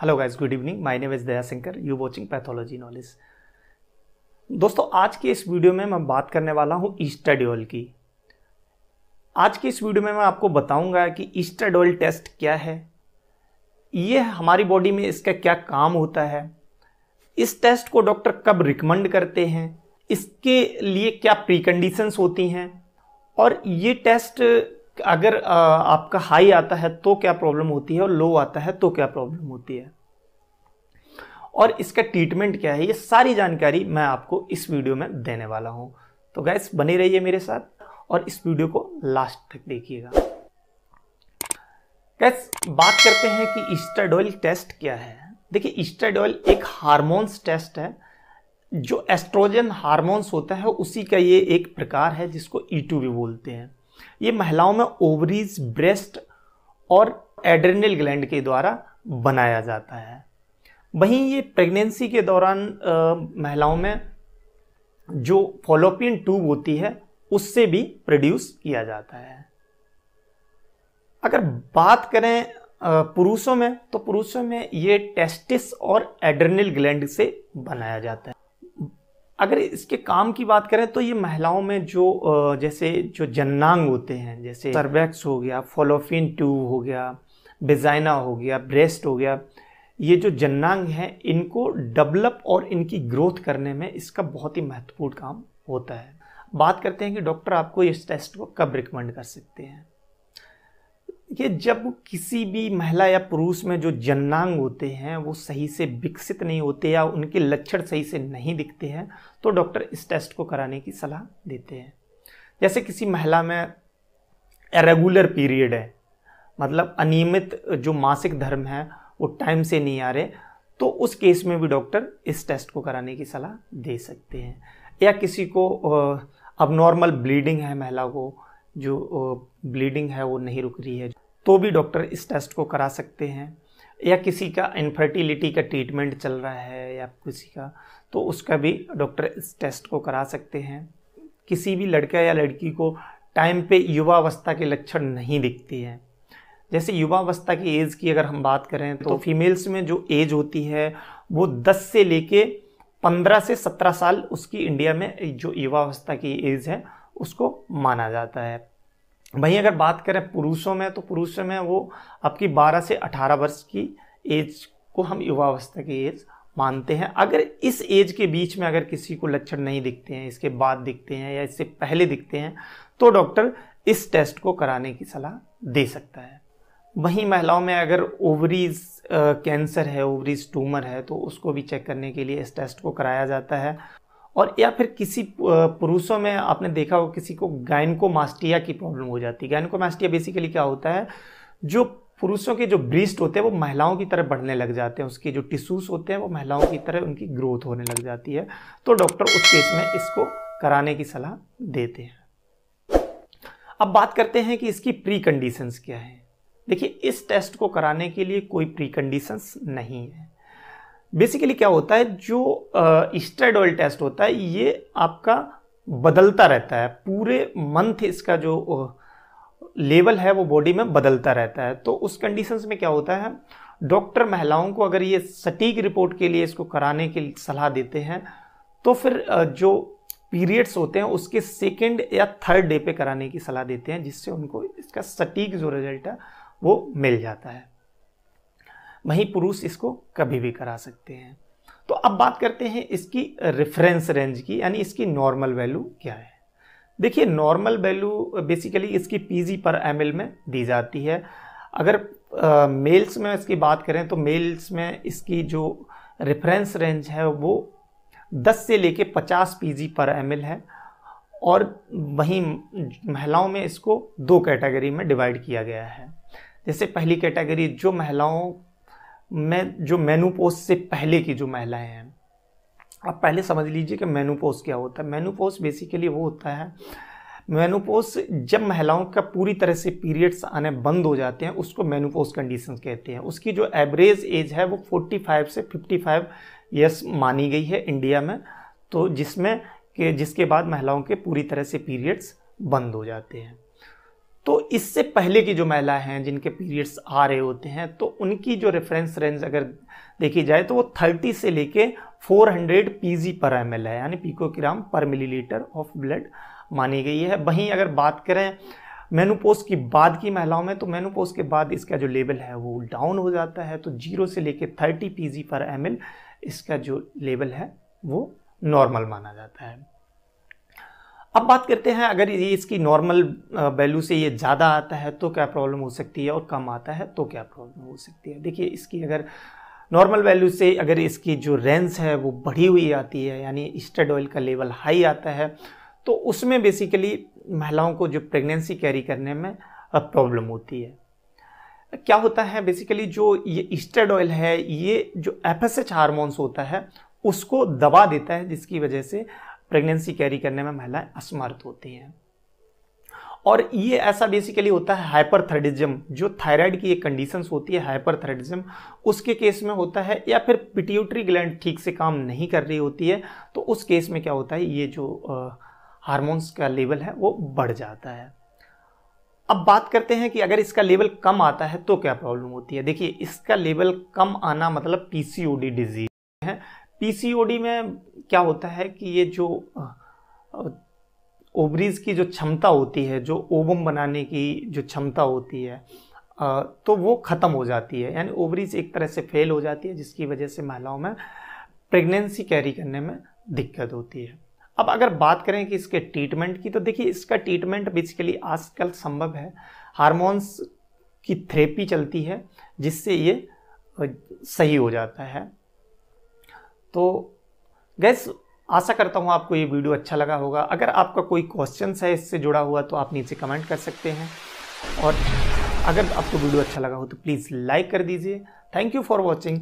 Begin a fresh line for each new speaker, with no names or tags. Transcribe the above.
hello guys good evening my name is Daya Shankar you watching pathology knowledge दोस्तों आज के इस वीडियो में मैं बात करने वाला हूँ ईस्टर्ड की आज की इस वीडियो में मैं आपको बताऊंगा कि ईस्टाडोल टेस्ट क्या है ये हमारी बॉडी में इसका क्या काम होता है इस टेस्ट को डॉक्टर कब रिकमेंड करते हैं इसके लिए क्या प्रीकंडीशंस होती हैं और ये टेस्ट अगर आपका हाई आता है तो क्या प्रॉब्लम होती है और लो आता है तो क्या प्रॉब्लम होती है और इसका ट्रीटमेंट क्या है ये सारी जानकारी मैं आपको इस वीडियो में देने वाला हूँ तो गैस बने रहिए मेरे साथ और इस वीडियो को लास्ट तक देखिएगा गैस बात करते हैं कि ईस्टाडोल टेस्ट क्या है देखिए ईस्टाडोल एक हारमोन्स टेस्ट है जो एस्ट्रोजन हारमोन्स होता है उसी का ये एक प्रकार है जिसको ई e भी बोलते हैं ये महिलाओं में ओवरीज ब्रेस्ट और एड्रेनल ग्लैंड के द्वारा बनाया जाता है वहीं ये प्रेगनेंसी के दौरान महिलाओं में जो फॉलोपियन ट्यूब होती है उससे भी प्रोड्यूस किया जाता है अगर बात करें पुरुषों में तो पुरुषों में ये टेस्टिस और एड्रेनल ग्लैंड से बनाया जाता है अगर इसके काम की बात करें तो ये महिलाओं में जो जैसे जो जन्नांग होते हैं जैसे सर्वेक्स हो गया फोलोफिन ट्यूब हो गया बेजाइना हो गया ब्रेस्ट हो गया ये जो जन्नांग हैं इनको डेवलप और इनकी ग्रोथ करने में इसका बहुत ही महत्वपूर्ण काम होता है बात करते हैं कि डॉक्टर आपको इस टेस्ट को कब रिकमेंड कर सकते हैं ये जब किसी भी महिला या पुरुष में जो जन्नांग होते हैं वो सही से विकसित नहीं होते या उनके लक्षण सही से नहीं दिखते हैं तो डॉक्टर इस टेस्ट को कराने की सलाह देते हैं जैसे किसी महिला में रेगुलर पीरियड है मतलब अनियमित जो मासिक धर्म है वो टाइम से नहीं आ रहे तो उस केस में भी डॉक्टर इस टेस्ट को कराने की सलाह दे सकते हैं या किसी को अब नॉर्मल ब्लीडिंग है महिला को जो ब्लीडिंग है वो नहीं रुक रही है तो भी डॉक्टर इस टेस्ट को करा सकते हैं या किसी का इनफर्टिलिटी का ट्रीटमेंट चल रहा है या किसी का तो उसका भी डॉक्टर इस टेस्ट को करा सकते हैं किसी भी लड़का या लड़की को टाइम पे युवावस्था के लक्षण नहीं दिखती है जैसे युवावस्था की एज की अगर हम बात करें तो फीमेल्स तो में जो एज होती है वो 10 से लेके 15 से 17 साल उसकी इंडिया में जो युवावस्था की एज है उसको माना जाता है वहीं अगर बात करें पुरुषों में तो पुरुषों में वो आपकी 12 से 18 वर्ष की एज को हम युवावस्था की एज मानते हैं अगर इस एज के बीच में अगर किसी को लक्षण नहीं दिखते हैं इसके बाद दिखते हैं या इससे पहले दिखते हैं तो डॉक्टर इस टेस्ट को कराने की सलाह दे सकता है वहीं महिलाओं में अगर ओवरीज कैंसर है ओवरीज ट्यूमर है तो उसको भी चेक करने के लिए इस टेस्ट को कराया जाता है और या फिर किसी पुरुषों में आपने देखा हो किसी को गायनकोमास्टिया की प्रॉब्लम हो जाती है गायनकोमास्टिया बेसिकली क्या होता है जो पुरुषों के जो ब्रिस्ट होते हैं वो महिलाओं की तरह बढ़ने लग जाते हैं उसके जो टिश्यूज होते हैं वो महिलाओं की तरह उनकी ग्रोथ होने लग जाती है तो डॉक्टर उस केस में इसको कराने की सलाह देते हैं अब बात करते हैं कि इसकी प्री कंडीशंस क्या है देखिए इस टेस्ट को कराने के लिए कोई प्री कंडीशंस नहीं है बेसिकली क्या होता है जो स्टेड ऑयल टेस्ट होता है ये आपका बदलता रहता है पूरे मंथ इसका जो लेवल है वो बॉडी में बदलता रहता है तो उस कंडीशंस में क्या होता है डॉक्टर महिलाओं को अगर ये सटीक रिपोर्ट के लिए इसको कराने की सलाह देते हैं तो फिर जो पीरियड्स होते हैं उसके सेकेंड या थर्ड डे पे कराने की सलाह देते हैं जिससे उनको इसका सटीक जो रिजल्ट है वो मिल जाता है वहीं पुरुष इसको कभी भी करा सकते हैं तो अब बात करते हैं इसकी रेफरेंस रेंज की यानी इसकी नॉर्मल वैल्यू क्या है देखिए नॉर्मल वैल्यू बेसिकली इसकी पीजी पर एम में दी जाती है अगर मेल्स uh, में इसकी बात करें तो मेल्स में इसकी जो रेफरेंस रेंज है वो 10 से लेके 50 पीजी पर एम है और वहीं महिलाओं में इसको दो कैटेगरी में डिवाइड किया गया है जैसे पहली कैटेगरी जो महिलाओं मैं जो मेनूपोज से पहले की जो महिलाएं हैं आप पहले समझ लीजिए कि मेनूपोज क्या होता है मेनूपोज बेसिकली वो होता है मेनूपोस जब महिलाओं का पूरी तरह से पीरियड्स आने बंद हो जाते हैं उसको मेनूपोस कंडीशन कहते हैं उसकी जो एवरेज एज है वो 45 से 55 ईयर्स मानी गई है इंडिया में तो जिसमें कि जिसके बाद महिलाओं के पूरी तरह से पीरियड्स बंद हो जाते हैं तो इससे पहले की जो महिलाएं हैं जिनके पीरियड्स आ रहे होते हैं तो उनकी जो रेफरेंस रेंज अगर देखी जाए तो वो 30 से लेके 400 हंड्रेड पी जी पर एम एल है यानी पीको ग्राम पर मिलीलीटर ऑफ ब्लड मानी गई है वहीं अगर बात करें मेनोपोज की बाद की महिलाओं में तो मेनोपोज के बाद इसका जो लेवल है वो डाउन हो जाता है तो जीरो से लेके थर्टी पी पर एम इसका जो लेवल है वो नॉर्मल माना जाता है अब बात करते हैं अगर ये इसकी नॉर्मल वैल्यू से ये ज़्यादा आता है तो क्या प्रॉब्लम हो सकती है और कम आता है तो क्या प्रॉब्लम हो सकती है देखिए इसकी अगर नॉर्मल वैल्यू से अगर इसकी जो रेंज है वो बढ़ी हुई आती है यानी स्टेड ऑयल का लेवल हाई आता है तो उसमें बेसिकली महिलाओं को जो प्रेगनेंसी कैरी करने में प्रॉब्लम होती है क्या होता है बेसिकली जो ये स्टेड ऑयल है ये जो एफ हार्मोन्स होता है उसको दबा देता है जिसकी वजह से प्रेगनेंसी कैरी करने में महिलाएं असमर्थ होती हैं और ये ऐसा बेसिकली होता है हाइपरथ्रेडिज्म जो थायराइड की एक कंडीशन होती है हाइपरथ्रेडिज्म उसके केस में होता है या फिर पिट्यूटरी ग्लैंड ठीक से काम नहीं कर रही होती है तो उस केस में क्या होता है ये जो हारमोन्स का लेवल है वो बढ़ जाता है अब बात करते हैं कि अगर इसका लेवल कम आता है तो क्या प्रॉब्लम होती है देखिए इसका लेवल कम आना मतलब पीसीओडी डिजीज है पीसीओडी में क्या होता है कि ये जो ओवरीज की जो क्षमता होती है जो ओवम बनाने की जो क्षमता होती है तो वो ख़त्म हो जाती है यानी ओवरीज एक तरह से फेल हो जाती है जिसकी वजह से महिलाओं में प्रेगनेंसी कैरी करने में दिक्कत होती है अब अगर बात करें कि इसके ट्रीटमेंट की तो देखिए इसका ट्रीटमेंट बेसिकली आजकल संभव है हारमोन्स की थेरेपी चलती है जिससे ये सही हो जाता है तो गैस आशा करता हूँ आपको ये वीडियो अच्छा लगा होगा अगर आपका कोई क्वेश्चन है इससे जुड़ा हुआ तो आप नीचे कमेंट कर सकते हैं और अगर आपको वीडियो अच्छा लगा हो तो प्लीज़ लाइक कर दीजिए थैंक यू फॉर वॉचिंग